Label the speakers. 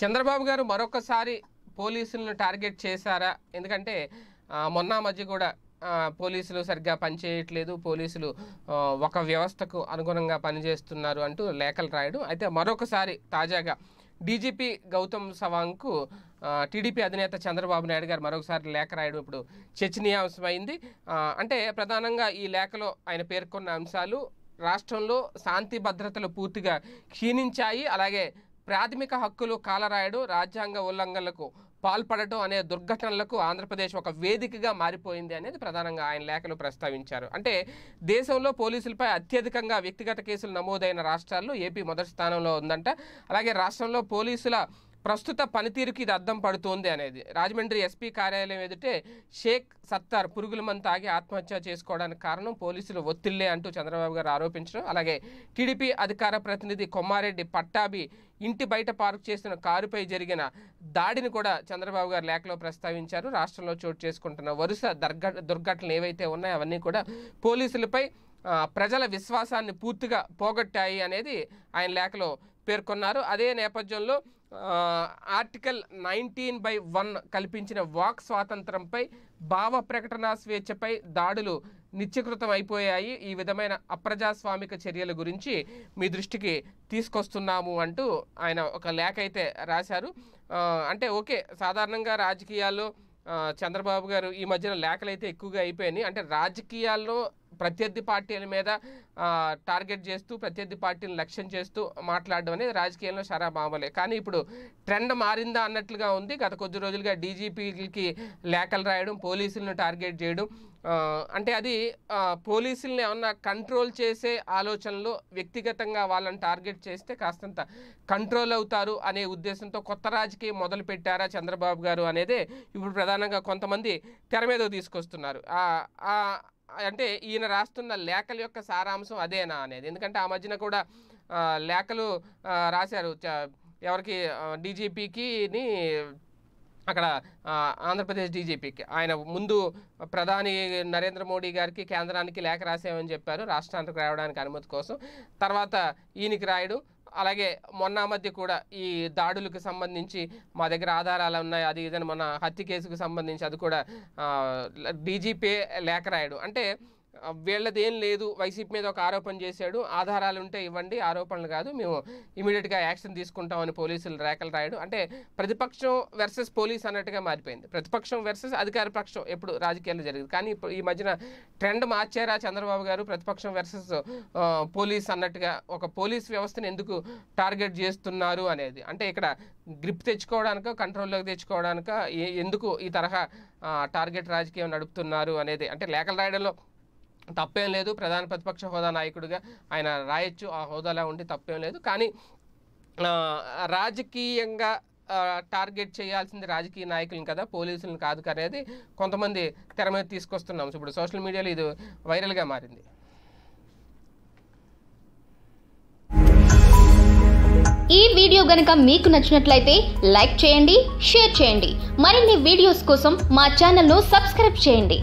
Speaker 1: చంద్రబాబు గారు మరొకసారి పోలీసులను టార్గెట్ చేశారా ఎందుకంటే మొన్న మధ్య కూడా పోలీసులు సరిగ్గా పనిచేయట్లేదు పోలీసులు ఒక వ్యవస్థకు అనుగుణంగా పనిచేస్తున్నారు అంటూ లేఖలు రాయడం అయితే మరొకసారి తాజాగా డీజీపీ గౌతమ్ సవాంగ్కు టీడీపీ అధినేత చంద్రబాబు నాయుడు గారు మరొకసారి లేఖ రాయడం ఇప్పుడు చర్చనీయాంశమైంది అంటే ప్రధానంగా ఈ లేఖలో ఆయన పేర్కొన్న అంశాలు రాష్ట్రంలో శాంతి భద్రతలు పూర్తిగా క్షీణించాయి అలాగే ప్రాథమిక హక్కులు కాలరాయడు రాజ్యాంగ ఉల్లంఘనలకు పాల్పడటం అనే దుర్ఘటనలకు ఆంధ్రప్రదేశ్ ఒక వేదికగా మారిపోయింది అనేది ప్రధానంగా ఆయన లేఖలు ప్రస్తావించారు అంటే దేశంలో పోలీసులపై అత్యధికంగా వ్యక్తిగత కేసులు నమోదైన రాష్ట్రాల్లో ఏపీ మొదటి స్థానంలో ఉందంట అలాగే రాష్ట్రంలో పోలీసుల ప్రస్తుత పనితీరుకి ఇది అద్దం పడుతోంది అనేది రాజమండ్రి ఎస్పీ కార్యాలయం ఎదుటే షేక్ సత్తార్ పురుగుల మంది తాగి ఆత్మహత్య చేసుకోవడానికి కారణం పోలీసులు ఒత్తిళ్లే అంటూ చంద్రబాబు గారు ఆరోపించడం అలాగే టీడీపీ అధికార ప్రతినిధి కొమ్మారెడ్డి పట్టాభి ఇంటి బయట పార్క్ చేసిన కారుపై జరిగిన దాడిని కూడా చంద్రబాబు గారు లేఖలో ప్రస్తావించారు రాష్ట్రంలో చోటు చేసుకుంటున్న వరుస దర్ఘ దుర్ఘటనలు ఏవైతే ఉన్నాయో అవన్నీ కూడా పోలీసులపై ప్రజల విశ్వాసాన్ని పూర్తిగా పోగొట్టాయి అనేది ఆయన లేఖలో పేర్కొన్నారు అదే నేపథ్యంలో ఆర్టికల్ నైన్టీన్ బై వన్ కల్పించిన వాక్ స్వాతంత్రంపై భావ ప్రకటన స్వేచ్ఛపై దాడులు నిత్యకృతం అయిపోయాయి ఈ విధమైన అప్రజాస్వామిక చర్యల గురించి మీ దృష్టికి తీసుకొస్తున్నాము అంటూ ఆయన ఒక లేఖ అయితే రాశారు అంటే ఓకే సాధారణంగా రాజకీయాల్లో చంద్రబాబు గారు ఈ మధ్యన లేఖలు అయితే ఎక్కువగా అయిపోయినాయి అంటే రాజకీయాల్లో ప్రత్యర్థి పార్టీల మీద టార్గెట్ చేస్తూ ప్రత్యర్థి పార్టీని లక్ష్యం చేస్తూ మాట్లాడడం అనేది రాజకీయంలో చాలా మామూలే కానీ ఇప్పుడు ట్రెండ్ మారిందా అన్నట్లుగా ఉంది గత కొద్ది రోజులుగా డీజీపీలకి లేఖలు రాయడం పోలీసులను టార్గెట్ చేయడం అంటే అది పోలీసుల్ని ఏమన్నా కంట్రోల్ చేసే ఆలోచనలో వ్యక్తిగతంగా వాళ్ళని టార్గెట్ చేస్తే కాస్తంత కంట్రోల్ అవుతారు అనే ఉద్దేశంతో కొత్త రాజకీయం మొదలు పెట్టారా చంద్రబాబు గారు అనేది ఇప్పుడు ప్రధానంగా కొంతమంది తెర మీద తీసుకొస్తున్నారు అంటే ఈయన రాస్తున్న లేఖల యొక్క సారాంశం అదేనా అనేది ఎందుకంటే ఆ మధ్యన కూడా లేఖలు రాశారు ఎవరికి డీజీపీకిని అక్కడ ఆంధ్రప్రదేశ్ డీజీపీకి ఆయన ముందు ప్రధాని నరేంద్ర మోడీ గారికి కేంద్రానికి లేఖ రాసామని చెప్పారు రాష్ట్రానికి రావడానికి అనుమతి కోసం తర్వాత ఈయనకి రాయడు అలాగే మొన్న మధ్య కూడా ఈ దాడులకు సంబంధించి మా దగ్గర ఆధారాలు ఉన్నాయి అది ఏదైనా మన హత్య కేసుకు సంబంధించి అది కూడా డీజీపీ లేఖ రాయడు అంటే వీళ్ళది ఏం లేదు వైసీపీ మీద ఒక ఆరోపణ చేశాడు ఆధారాలు ఉంటే ఇవ్వండి ఆరోపణలు కాదు మేము ఇమీడియట్గా యాక్షన్ తీసుకుంటామని పోలీసులు రేఖలు రాయడం అంటే ప్రతిపక్షం వర్సెస్ పోలీస్ అన్నట్టుగా మారిపోయింది ప్రతిపక్షం వర్సెస్ అధికార పక్షం ఎప్పుడు రాజకీయాలు జరిగింది కానీ ఈ మధ్యన ట్రెండ్ మార్చారా చంద్రబాబు గారు ప్రతిపక్షం వర్సెస్ పోలీస్ అన్నట్టుగా ఒక పోలీస్ వ్యవస్థను ఎందుకు టార్గెట్ చేస్తున్నారు అనేది అంటే ఇక్కడ గ్రిప్ తెచ్చుకోవడానికో కంట్రోల్లోకి తెచ్చుకోవడానికో ఎందుకు ఈ తరహా టార్గెట్ రాజకీయం నడుపుతున్నారు అనేది అంటే లేఖలు రాయడంలో తప్పేం లేదు ప్రధాన ప్రతిపక్ష హోదా నాయకుడిగా ఆయన రాయొచ్చు ఆ హోదాలో ఉండి తప్పేం లేదు కానీ రాజకీయంగా టార్గెట్ చేయాల్సింది రాజకీయ నాయకులను కదా పోలీసులను కాదు కనేది కొంతమంది తెర మీద తీసుకొస్తున్నాం ఇప్పుడు సోషల్ మీడియాలో ఇది వైరల్గా మారింది ఈ వీడియో గనక మీకు నచ్చినట్లయితే లైక్ చేయండి షేర్ చేయండి మరిన్ని వీడియోస్ కోసం మా ఛానల్ను సబ్స్క్రైబ్ చేయండి